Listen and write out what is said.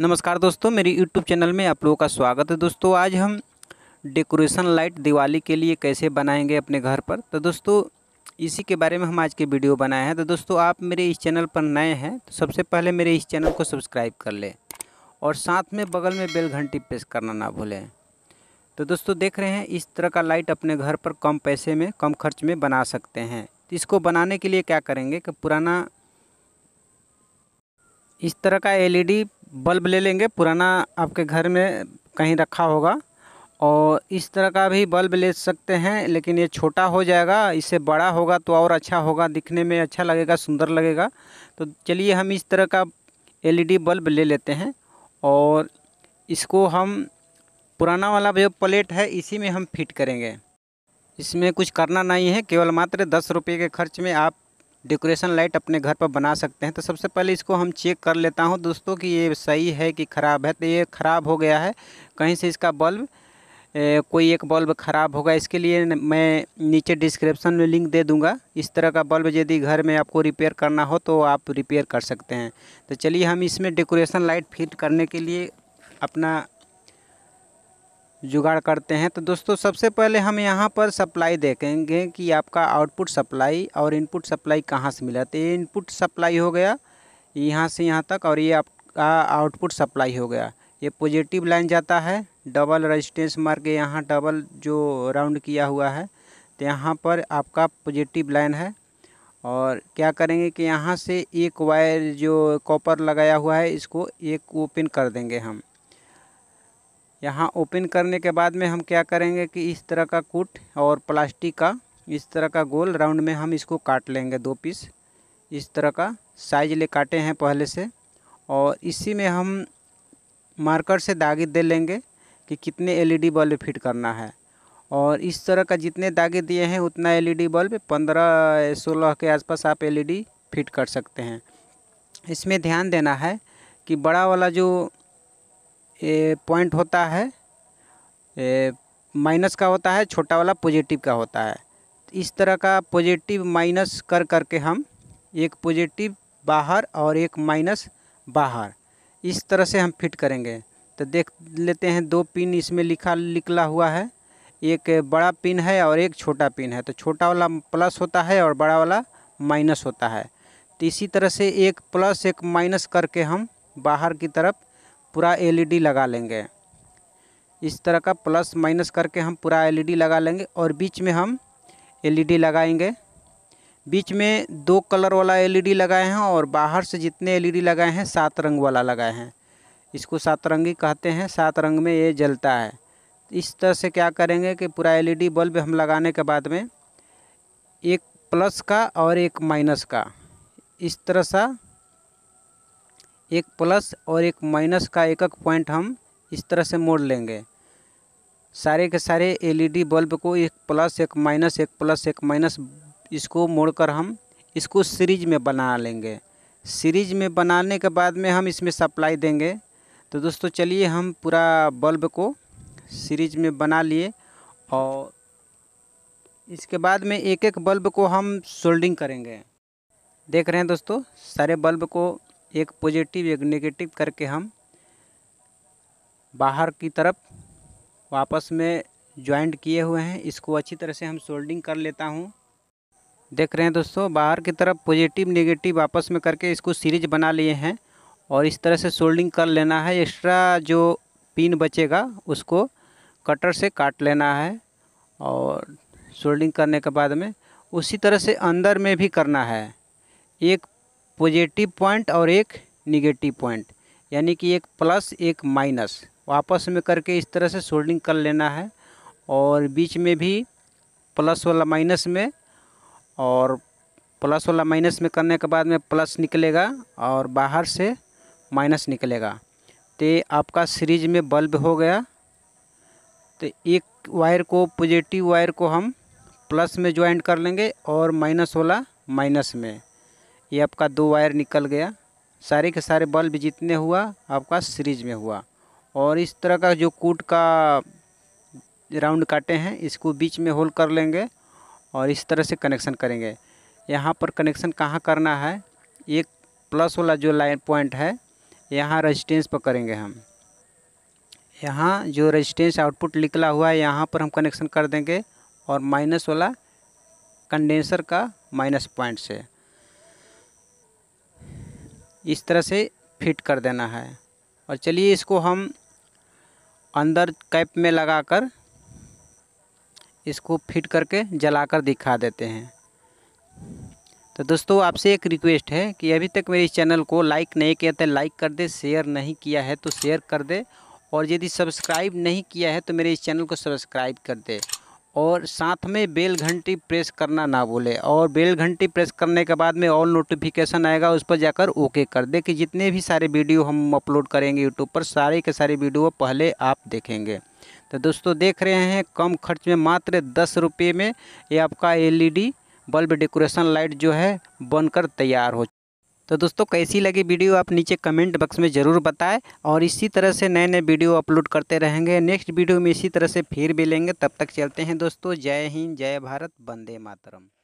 नमस्कार दोस्तों मेरे YouTube चैनल में आप लोगों का स्वागत है दोस्तों आज हम डेकोरेशन लाइट दिवाली के लिए कैसे बनाएंगे अपने घर पर तो दोस्तों इसी के बारे में हम आज के वीडियो बनाए हैं तो दोस्तों आप मेरे इस चैनल पर नए हैं तो सबसे पहले मेरे इस चैनल को सब्सक्राइब कर लें और साथ में बगल में बेल घंटी प्रेस करना ना भूलें तो दोस्तों देख रहे हैं इस तरह का लाइट अपने घर पर कम पैसे में कम खर्च में बना सकते हैं तो इसको बनाने के लिए क्या करेंगे कि पुराना इस तरह का एलईडी बल्ब ले लेंगे पुराना आपके घर में कहीं रखा होगा और इस तरह का भी बल्ब ले सकते हैं लेकिन ये छोटा हो जाएगा इससे बड़ा होगा तो और अच्छा होगा दिखने में अच्छा लगेगा सुंदर लगेगा तो चलिए हम इस तरह का एलईडी बल्ब ले लेते हैं और इसको हम पुराना वाला जो प्लेट है इसी में हम फिट करेंगे इसमें कुछ करना नहीं है केवल मात्र दस रुपये के खर्च में आप डेकोरेशन लाइट अपने घर पर बना सकते हैं तो सबसे पहले इसको हम चेक कर लेता हूँ दोस्तों कि ये सही है कि ख़राब है तो ये ख़राब हो गया है कहीं से इसका बल्ब कोई एक बल्ब ख़राब होगा इसके लिए मैं नीचे डिस्क्रिप्शन में लिंक दे दूंगा इस तरह का बल्ब यदि घर में आपको रिपेयर करना हो तो आप रिपेयर कर सकते हैं तो चलिए हम इसमें डेकोरेशन लाइट फिट करने के लिए अपना जुगाड़ करते हैं तो दोस्तों सबसे पहले हम यहाँ पर सप्लाई देखेंगे कि आपका आउटपुट सप्लाई और इनपुट सप्लाई कहाँ से मिला तो ये इनपुट सप्लाई हो गया यहाँ से यहाँ तक और ये आपका आउटपुट सप्लाई हो गया ये पॉजिटिव लाइन जाता है डबल रेजिस्टेंस मार के यहाँ डबल जो राउंड किया हुआ है तो यहाँ पर आपका पॉजिटिव लाइन है और क्या करेंगे कि यहाँ से एक वायर जो कॉपर लगाया हुआ है इसको एक ओपन कर देंगे हम यहाँ ओपन करने के बाद में हम क्या करेंगे कि इस तरह का कुट और प्लास्टिक का इस तरह का गोल राउंड में हम इसको काट लेंगे दो पीस इस तरह का साइज ले काटे हैं पहले से और इसी में हम मार्कर से दागे दे लेंगे कि कितने एलईडी बल्ब फिट करना है और इस तरह का जितने दागे दिए हैं उतना एलईडी बल्ब पंद्रह सोलह के आसपास आप एलईडी फिट कर सकते हैं इसमें ध्यान देना है कि बड़ा वाला जो ये पॉइंट होता है ये माइनस का होता है छोटा वाला पॉजिटिव का होता है इस तरह का पॉजिटिव माइनस कर करके हम एक पॉजिटिव बाहर और एक माइनस बाहर इस तरह से हम फिट करेंगे तो देख लेते हैं दो पिन इसमें लिखा निकला हुआ है एक बड़ा पिन है और एक छोटा पिन है तो छोटा वाला प्लस होता है और बड़ा वाला माइनस होता है तो इसी तरह से एक प्लस एक माइनस करके हम बाहर की तरफ पूरा एलईडी e लगा लेंगे इस तरह का प्लस माइनस करके हम पूरा एलईडी e लगा लेंगे और बीच में हम एलईडी e लगाएंगे बीच में दो कलर वाला एलईडी लगाए हैं और बाहर से जितने एलईडी लगाए हैं सात रंग वाला लगाए हैं इसको सात रंगी कहते हैं सात रंग में ये जलता है इस तरह से क्या करेंगे कि पूरा एलईडी बल्ब हम लगाने के बाद में एक प्लस का और एक माइनस का इस तरह सा एक प्लस और एक माइनस का एक एक पॉइंट हम इस तरह से मोड़ लेंगे सारे के सारे एलईडी बल्ब को एक प्लस एक माइनस एक प्लस एक माइनस इसको मोड़कर हम इसको सीरीज में बना लेंगे सीरीज में बनाने के बाद में हम इसमें सप्लाई देंगे तो दोस्तों चलिए हम पूरा बल्ब को सीरीज में बना लिए और इसके बाद में एक एक बल्ब को हम सोल्डिंग करेंगे देख रहे हैं दोस्तों सारे बल्ब को एक पॉजिटिव एक नेगेटिव करके हम बाहर की तरफ वापस में ज्वाइंट किए हुए हैं इसको अच्छी तरह से हम सोल्डिंग कर लेता हूँ देख रहे हैं दोस्तों बाहर की तरफ पॉजिटिव नेगेटिव आपस में करके इसको सीरीज बना लिए हैं और इस तरह से सोल्डिंग कर लेना है एक्स्ट्रा जो पिन बचेगा उसको कटर से काट लेना है और सोल्डिंग करने के बाद में उसी तरह से अंदर में भी करना है एक पॉजिटिव पॉइंट और एक निगेटिव पॉइंट यानी कि एक प्लस एक माइनस वापस में करके इस तरह से सोल्डिंग कर लेना है और बीच में भी प्लस वाला माइनस में और प्लस वाला माइनस में करने के बाद में प्लस निकलेगा और बाहर से माइनस निकलेगा तो आपका सीरीज में बल्ब हो गया तो एक वायर को पॉजिटिव वायर को हम प्लस में ज्वाइंट कर लेंगे और माइनस वाला माइनस में ये आपका दो वायर निकल गया सारे के सारे बल्ब जितने हुआ आपका सीरीज में हुआ और इस तरह का जो कूट का राउंड काटे हैं इसको बीच में होल कर लेंगे और इस तरह से कनेक्शन करेंगे यहाँ पर कनेक्शन कहाँ करना है एक प्लस वाला जो लाइन पॉइंट है यहाँ रेजिस्टेंस पर करेंगे हम यहाँ जो रेजिस्टेंस आउटपुट निकला हुआ है यहाँ पर हम कनेक्शन कर देंगे और माइनस वाला कंडेंसर का माइनस पॉइंट से इस तरह से फिट कर देना है और चलिए इसको हम अंदर कैप में लगाकर इसको फिट करके जलाकर दिखा देते हैं तो दोस्तों आपसे एक रिक्वेस्ट है कि अभी तक मेरे इस चैनल को लाइक नहीं किया तो लाइक कर दे शेयर नहीं किया है तो शेयर कर दे और यदि सब्सक्राइब नहीं किया है तो मेरे इस चैनल को सब्सक्राइब कर दे और साथ में बेल घंटी प्रेस करना ना भूले और बेल घंटी प्रेस करने के बाद में ऑल नोटिफिकेशन आएगा उस पर जाकर ओके कर दे कि जितने भी सारे वीडियो हम अपलोड करेंगे यूट्यूब पर सारे के सारे वीडियो पहले आप देखेंगे तो दोस्तों देख रहे हैं कम खर्च में मात्र दस रुपये में ये आपका LED e bulb decoration light जो है बनकर तैयार हो तो दोस्तों कैसी लगी वीडियो आप नीचे कमेंट बॉक्स में ज़रूर बताएं और इसी तरह से नए नए वीडियो अपलोड करते रहेंगे नेक्स्ट वीडियो में इसी तरह से फिर भी लेंगे तब तक चलते हैं दोस्तों जय हिंद जय भारत वंदे मातरम